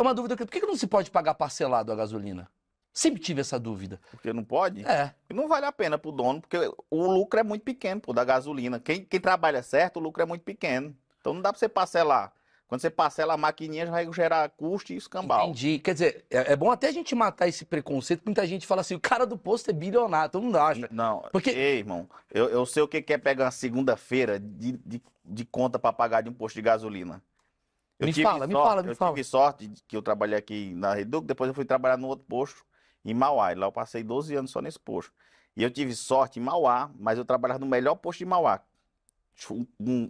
É uma dúvida que. Por que não se pode pagar parcelado a gasolina? Sempre tive essa dúvida. Porque não pode? É. Não vale a pena pro dono, porque o lucro é muito pequeno, pô, da gasolina. Quem, quem trabalha certo, o lucro é muito pequeno. Então não dá pra você parcelar. Quando você parcela a maquininha, já vai gerar custo e escambau. Entendi. Quer dizer, é, é bom até a gente matar esse preconceito, muita gente fala assim, o cara do posto é bilionário, todo então, mundo acha. Não, porque... ei, irmão, eu, eu sei o que é pegar uma segunda-feira de, de, de conta para pagar de um posto de gasolina. Eu me fala, sorte, me fala, me eu fala. Eu tive sorte que eu trabalhei aqui na Reduc, depois eu fui trabalhar no outro posto, em Mauá. E lá eu passei 12 anos só nesse posto. E eu tive sorte em Mauá, mas eu trabalhava no melhor posto de Mauá.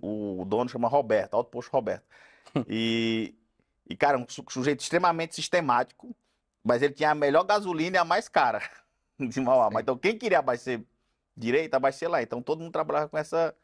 o dono chama Roberto, alto posto Roberto. E, e cara, um sujeito extremamente sistemático, mas ele tinha a melhor gasolina e a mais cara de Mauá. Mas então quem queria abastecer direita, abastecer lá. Então todo mundo trabalhava com essa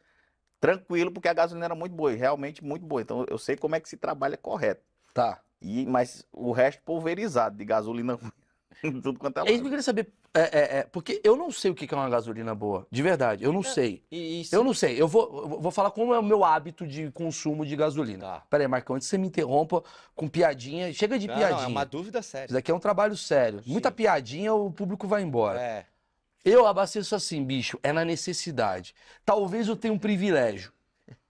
tranquilo, porque a gasolina era muito boa, realmente muito boa. Então eu sei como é que se trabalha correto. Tá. E, mas o resto pulverizado de gasolina Tudo quanto é, é lado. isso eu queria saber. É, é, é, porque eu não sei o que é uma gasolina boa. De verdade, eu não então, sei. E, e Eu não sei. Eu vou, eu vou falar como é o meu hábito de consumo de gasolina. Tá. Peraí, aí, Marcão, antes que você me interrompa com piadinha. Chega de não, piadinha. Não, é uma dúvida séria. Isso daqui é um trabalho sério. Sim. Muita piadinha, o público vai embora. É. Eu abasteço assim, bicho, é na necessidade. Talvez eu tenha um privilégio.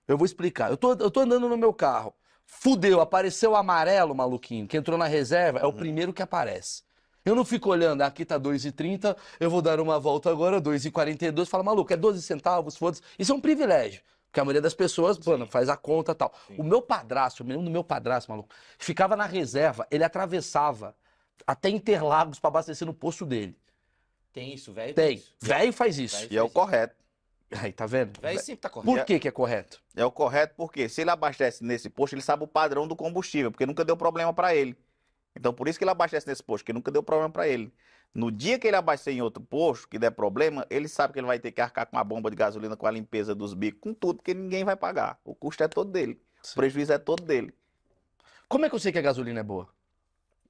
Eu vou explicar. Eu tô, eu tô andando no meu carro. Fudeu, apareceu o amarelo, maluquinho, que entrou na reserva, é o uhum. primeiro que aparece. Eu não fico olhando, ah, aqui tá 2,30, eu vou dar uma volta agora, 2,42, fala, maluco, é 12 centavos, foda-se. Isso é um privilégio. Porque a maioria das pessoas, mano, faz a conta e tal. Sim. O meu padrasto, o menino do meu padrasto, maluco, ficava na reserva, ele atravessava até Interlagos para abastecer no posto dele. Tem isso, velho. Tem. Velho faz isso. Véio e faz é o isso. correto. Aí, tá vendo? Velho sempre tá correto. Por que, que é correto? É o correto porque se ele abastece nesse posto, ele sabe o padrão do combustível, porque nunca deu problema para ele. Então, por isso que ele abastece nesse posto, que nunca deu problema para ele. No dia que ele abastecer em outro posto, que der problema, ele sabe que ele vai ter que arcar com a bomba de gasolina, com a limpeza dos bicos, com tudo, porque ninguém vai pagar. O custo é todo dele. Sim. O prejuízo é todo dele. Como é que eu sei que a gasolina é boa?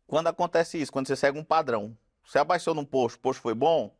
Quando acontece isso, quando você segue um padrão. Você abaixou num posto, o posto foi bom,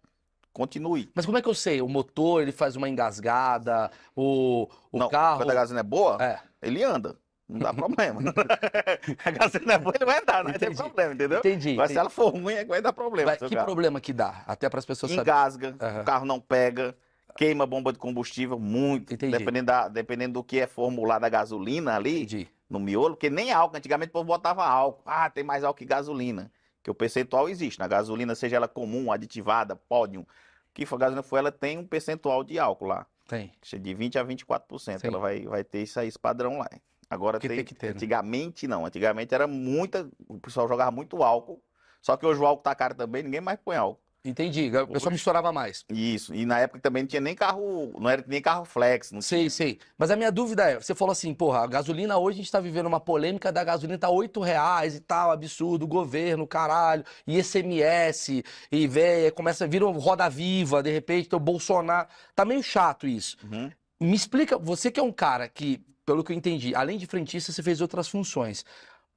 continue. Mas como é que eu sei? O motor, ele faz uma engasgada, o, o não, carro... Quando a gasolina é boa, é. ele anda. Não dá problema. a gasolina é boa, ele vai andar, não entendi. tem problema, entendeu? Entendi. Mas entendi. se ela for ruim, é vai dar problema. Mas que carro. problema que dá? Até para as pessoas Engasga, saberem. Engasga, o carro não pega, queima a bomba de combustível muito. Entendi. Dependendo, da, dependendo do que é formulado a gasolina ali, entendi. no miolo, porque nem álcool, antigamente o povo botava álcool. Ah, tem mais álcool que gasolina que o percentual existe. Na gasolina, seja ela comum, aditivada, pódium, que for gasolina for, ela tem um percentual de álcool lá. Tem. De 20 a 24%. Sim. Ela vai, vai ter isso aí, esse padrão lá. Agora tem, tem, que ter. Né? Antigamente né? não. Antigamente era muita. O pessoal jogava muito álcool. Só que hoje o álcool tá caro também, ninguém mais põe álcool. Entendi. O pessoal misturava mais. Isso. E na época também não tinha nem carro, não era nem carro flex. Não sei, tinha. sei. Mas a minha dúvida é, você falou assim, porra, a gasolina hoje a gente tá vivendo uma polêmica da gasolina tá 8 reais e tal, absurdo, governo, caralho, e SMS, e véia, começa a vir uma roda viva, de repente, o Bolsonaro. Tá meio chato isso. Uhum. Me explica, você que é um cara que, pelo que eu entendi, além de frentista, você fez outras funções.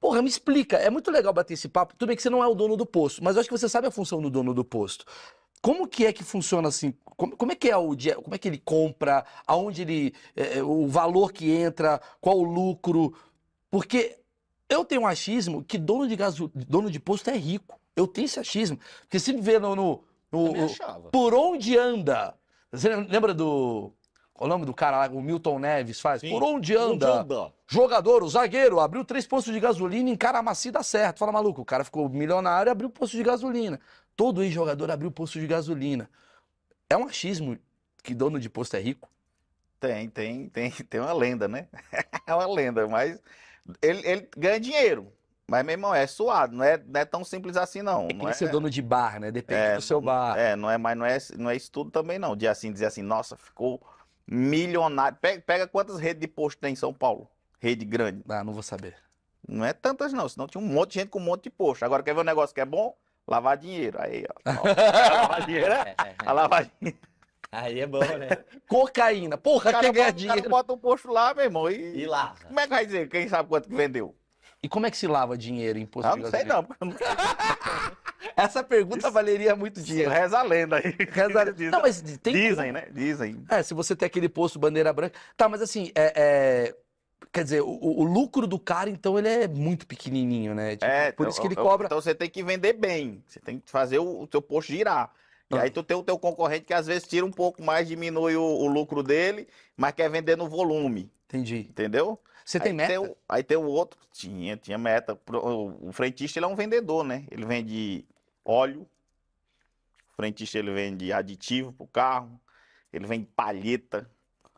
Porra, me explica. É muito legal bater esse papo. Tudo bem que você não é o dono do posto, mas eu acho que você sabe a função do dono do posto. Como que é que funciona assim? Como, como é que é o dia? Como é que ele compra? Aonde ele. É, é o valor que entra? Qual o lucro? Porque eu tenho um achismo que dono de, gaso, dono de posto é rico. Eu tenho esse achismo. Porque se me vê no. no, no por onde anda? Você lembra do o nome do cara lá, o Milton Neves faz. Sim. Por onde anda? onde anda? Jogador, o zagueiro, abriu três postos de gasolina em Caramaci dá certo. Fala, maluco, o cara ficou milionário e abriu posto de gasolina. Todo ex-jogador abriu posto de gasolina. É um achismo que dono de posto é rico? Tem, tem, tem, tem uma lenda, né? é uma lenda, mas ele, ele, ganha dinheiro. Mas, meu irmão, é suado, não é, não é tão simples assim, não. É que não é ser dono de bar, né? Depende é, do seu bar. É, não é, mas não é, não é isso tudo também, não. De assim, dizer assim, nossa, ficou milionário. Pega, pega quantas redes de posto tem em São Paulo? Rede grande. Ah, não vou saber. Não é tantas, não, senão tinha um monte de gente com um monte de posto. Agora quer ver um negócio que é bom? Lavar dinheiro. Aí, ó. a lavar dinheiro, é, é, é. é. lavar dinheiro. Aí é bom, né? Cocaína. Porra, quem ganha dinheiro. cara bota um posto lá, meu irmão. E, e lava. Como é que vai dizer? Quem sabe quanto que vendeu? E como é que se lava dinheiro em posto ah, não sei não. Essa pergunta valeria muito dinheiro. Reza a lenda aí. Reza a... Lenda. Não, mas tem... Dizem, né? Dizem. É, se você tem aquele posto bandeira branca. Tá, mas assim, é, é... quer dizer, o, o, lucro do cara, então, ele é muito pequenininho, né? Tipo, é, por então, isso que ele então, cobra. Então você tem que vender bem. Você tem que fazer o, o teu posto girar. E ah. aí tu tem o teu concorrente que às vezes tira um pouco mais, diminui o, o lucro dele, mas quer vender no volume. Entendi. Entendeu? Você tem aí meta? Tem aí tem o outro, tinha, tinha meta. O frentista ele é um vendedor, né? Ele vende óleo, o frentista ele vende aditivo pro carro, ele vende palheta,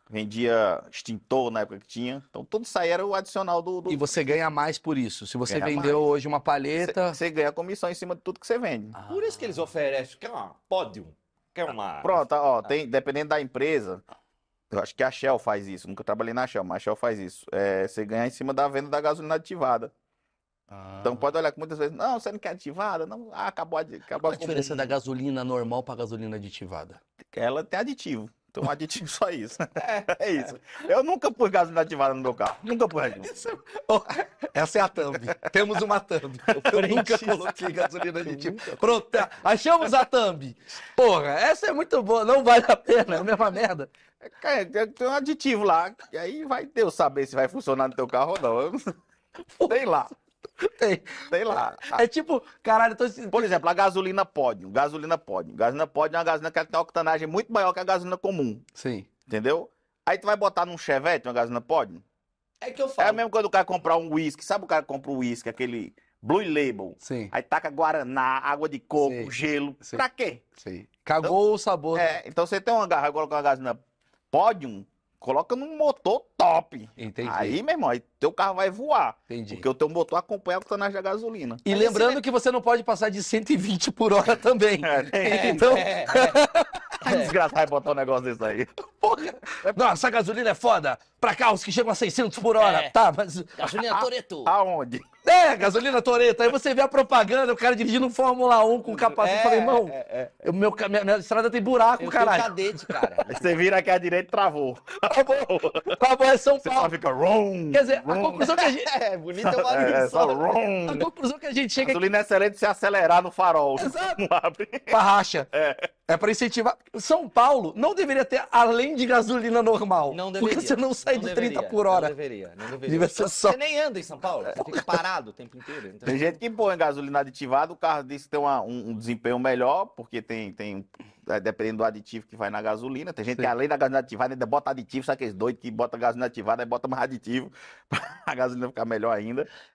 vendia extintor na época que tinha. Então tudo isso aí era o adicional do. do... E você ganha mais por isso. Se você ganha vendeu mais. hoje uma palheta. Você ganha comissão em cima de tudo que você vende. Ah. Por isso que eles oferecem. Quer uma pódio? Quer uma. Pronto, ó, tem, dependendo da empresa, eu acho que a Shell faz isso. Nunca trabalhei na Shell, mas a Shell faz isso. É, você ganha em cima da venda da gasolina ativada. Então, ah. Então pode olhar que muitas vezes, não, você não quer aditivada Não, ah, acabou, acabou Qual a, é a diferença da gasolina normal para gasolina aditivada? Ela tem aditivo. Então, um aditivo só isso. É, é isso. Eu nunca pus gasolina ativada no meu carro. Nunca pus. Oh, essa é a thumb. Temos uma thumb. Eu nunca coloquei gasolina aditiva. Tipo. Pronto, tá. achamos a thumb. Porra, essa é muito boa. Não vale a pena, é a mesma merda. É, é, tem um aditivo lá. E aí vai Deus saber se vai funcionar no teu carro ou não. Sei lá. Tem. Sei lá. É tipo, caralho, tô... Por exemplo, a gasolina pódio. Gasolina pódio. Gasolina pódio é uma gasolina que tem uma octanagem muito maior que a gasolina comum. Sim. Entendeu? Aí tu vai botar num Chevette uma gasolina pódio? É que eu falo. É o mesmo quando o cara comprar um uísque. Sabe o cara que compra o um uísque, aquele Blue Label? Sim. Aí taca guaraná, água de coco, Sim. gelo. Sim. Pra quê? Sim. Cagou então, o sabor. É, né? então você tem uma garra e coloca uma gasolina pódio coloca num motor top. Entendi. Aí, meu irmão, aí teu carro vai voar. Entendi. Porque o teu motor acompanha a octanagem da gasolina. E aí lembrando você... que você não pode passar de 120 por hora também. É, é, então... É, é, Desgraçado botar um negócio desse aí. Porra. Nossa, a gasolina é foda. Pra carros que chegam a 600 por hora. É. Tá, mas... Gasolina Toreto. Aonde? É, gasolina Toreta. Aí você vê a propaganda, o cara dirigindo um Fórmula 1 com o capacete. É, eu falei, é, irmão, é, é. minha, minha, estrada tem buraco, eu caralho. cadete, cara. você vira aqui à direita e travou. Travou. Travou é São Paulo. Você só fica rom. Quer dizer, a conclusão que a gente... É, bonito é barulho é, é, só Rom. A conclusão que a gente chega... Gasolina aqui... É excelente se acelerar no farol. Exato. Não abre. Parracha. É. É pra incentivar. São Paulo não deveria ter além de gasolina normal. Não deveria. Porque você não sai não de deveria, 30 por hora. Não deveria. Não deveria. ser só... Você nem anda em São Paulo. Você fica parado o tempo inteiro. Então... Tem gente que põe gasolina aditivada, o carro diz que tem uma, um, um, desempenho melhor, porque tem, tem é, dependendo do aditivo que vai na gasolina. Tem gente Sim. que além da gasolina ativada ainda bota aditivo, sabe aqueles doidos que bota gasolina ativada e bota mais aditivo para a gasolina ficar melhor ainda.